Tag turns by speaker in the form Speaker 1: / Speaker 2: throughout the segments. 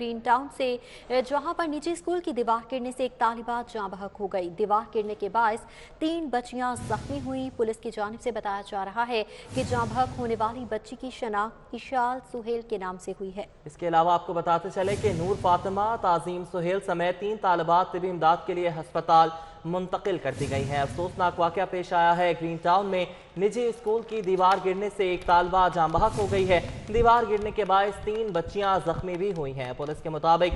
Speaker 1: green town से जहां पर निजी स्कूल की दीवार गिरने से एक तालिबा जां बहक हो गई दीवार गिरने के बायस तीन बच्चियां जख्मी हुई पुलिस की जानब से बताया जा रहा है कि जां बहक होने वाली बच्ची की शनाख्त इशाल सुहेल के नाम से हुई है
Speaker 2: इसके अलावा आपको बताते चले कि नूर फातिमा ताजीम सुहेल समेत तीन तालबात तबी इमदाद के लिए अस्पताल मुंतकिल कर दी गई हैं अफसोसनाक वाक़ पेश आया है ग्रीन टाउन में निजी स्कूल की दीवार गिरने से एक तालबा बहक हो गई है दीवार गिरने के बायस तीन बच्चियां जख्मी भी हुई हैं पुलिस के मुताबिक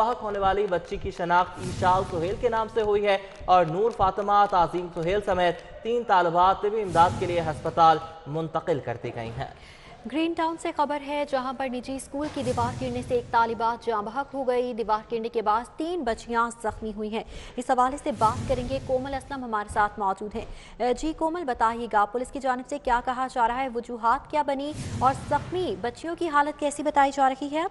Speaker 2: बहक होने वाली बच्ची की शनाख्त ईशाल सुहेल के नाम से हुई है और नूर फातिमा ताजीम सुहेल समेत तीन तालबा तबी इमदाद के लिए हस्पताल मुंतकिल कर दी गई हैं
Speaker 1: ग्रीन टाउन से खबर है जहां पर निजी स्कूल की दीवार गिरने से एक तालिबा बहक हो गई दीवार गिरने के बाद तीन बच्चियां जख्मी हुई हैं इस हवाले से बात करेंगे कोमल असलम हमारे साथ मौजूद हैं जी कोमल बताइएगा पुलिस की जानब से क्या कहा जा रहा है वजूहत क्या बनी और जख्मी बच्चियों की हालत कैसी बताई जा रही है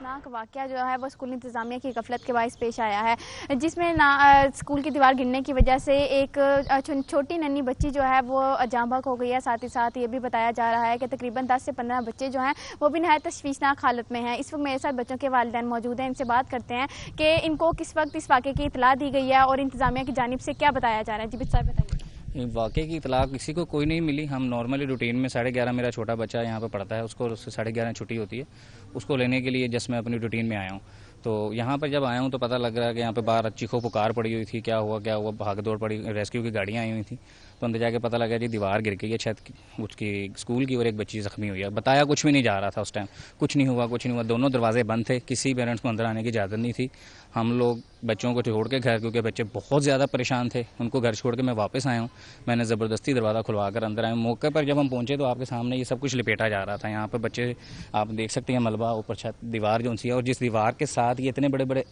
Speaker 3: अफसोसनाक वाक़ जो है वो स्कूल इंतज़ामिया की गफलत के बायस पेश आया है जिसमें ना स्कूल की दीवार गिरने की वजह से एक छोटी नन्ही बच्ची जो है वो जामबक हो गई है साथ ही साथ ये भी बताया जा रहा है कि तकरीबन दस से पंद्रह बच्चे जो हैं वो भी नहायत तशवीशनाक हालत में हैं इस वक्त मेरे साथ बच्चों के वालदे मौजूद हैं इनसे बात करते हैं कि इनको किस वक्त इस वाक़े की इतला दी गई है और इंतज़ामिया की जानब से क्या बताया जा रहा है जी बिस्तर बताइए
Speaker 4: वाकई की इतला किसी को कोई नहीं मिली हम नॉर्मली रूटीन में साढ़े ग्यारह मेरा छोटा बच्चा यहाँ पर पढ़ता है उसको उससे साढ़े ग्यारह छुट्टी होती है उसको लेने के लिए जस्ट मैं अपनी रूटीन में आया हूँ तो यहाँ पर जब आया हूँ तो पता लग रहा है कि यहाँ पर बाहर खो पुकार पड़ी हुई थी क्या हुआ क्या हुआ भाग दौड़ पड़ी रेस्क्यू की गाड़ियाँ आई हुई थी तो अंदर जाके पता लगा जी दीवार गिर गई है छत की उसकी स्कूल की और एक बच्ची जख्मी हुई है बताया कुछ भी नहीं जा रहा था उस टाइम कुछ नहीं हुआ कुछ नहीं हुआ दोनों दरवाजे बंद थे किसी पेरेंट्स को अंदर आने की इजाज़त नहीं थी हम लोग बच्चों को छोड़ के घर क्योंकि बच्चे बहुत ज़्यादा परेशान थे उनको घर छोड़ के मैं वापस आया हूँ मैंने ज़बरदस्ती दरवाज़ा खुलवा कर अंदर आया मौके पर जब हम पहुँचे तो आपके सामने ये सब कुछ लपेटा जा रहा था यहाँ पर बच्चे आप देख सकते हैं मलबा ऊपर छत दीवार जो सी है और जिस दीवार के साथ ये इतने बड़े बड़े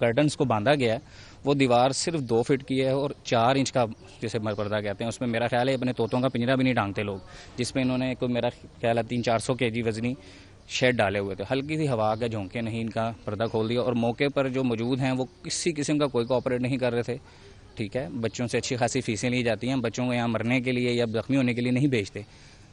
Speaker 4: कर्टन्स को बांधा गया है वो दीवार सिर्फ दो फिट की है और चार इंच का जैसे मरपर्दा कहते हैं उसमें मेरा ख्याल है अपने तोतों का पिंजरा भी नहीं टांगते लोग जिसमें इन्होंने कोई मेरा ख्याल है तीन चार सौ के जी वजनी शेड डाले हुए थे हल्की सी हवा के झोंके नहीं इनका पर्दा खोल दिया और मौके पर जो मौजूद हैं वो किसी किस्म का कोई कोऑपरेट नहीं कर रहे थे ठीक है बच्चों से अच्छी खासी फीसें ली जाती हैं बच्चों को यहाँ मरने के लिए या जख्मी होने के लिए नहीं भेजते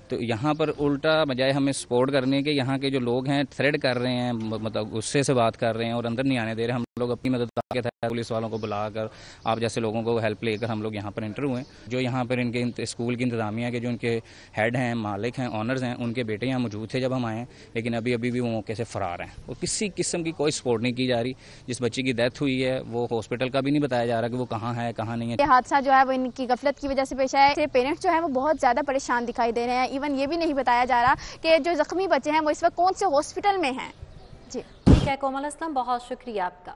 Speaker 4: तो यहाँ पर उल्टा बजाय हमें सपोर्ट करने के यहाँ के जो लोग हैं थ्रेड कर रहे हैं मतलब गुस्से से बात कर रहे हैं और अंदर नहीं आने दे रहे हम लोग अपनी मदद के तहत पुलिस वालों को बुलाकर आप जैसे लोगों को हेल्प लेकर हम लोग यहाँ पर इंटर हुए जो यहाँ पर इनके स्कूल की इंतजामिया के जो उनके हेड हैं मालिक हैं ऑनर्स हैं उनके बेटे यहाँ मौजूद थे जब हम आए लेकिन अभी अभी भी वो मौके से फ़रार हैं और किसी किस्म की कोई सपोर्ट नहीं की जा रही जिस बच्ची की डेथ हुई है वो हॉस्पिटल का भी नहीं बताया जा रहा कि वो कहाँ है कहाँ नहीं है
Speaker 3: हादसा जो है वो इनकी गफलत की वजह से पेश आया है पेरेंट्स जो है वो बहुत ज़्यादा परेशान दिखाई दे रहे हैं इवन ये भी नहीं बताया जा रहा कि जो ज़ख्मी बच्चे हैं वो इस वक्त कौन से हॉस्पिटल में हैं जी ठीक है कोमल असलम बहुत शुक्रिया आपका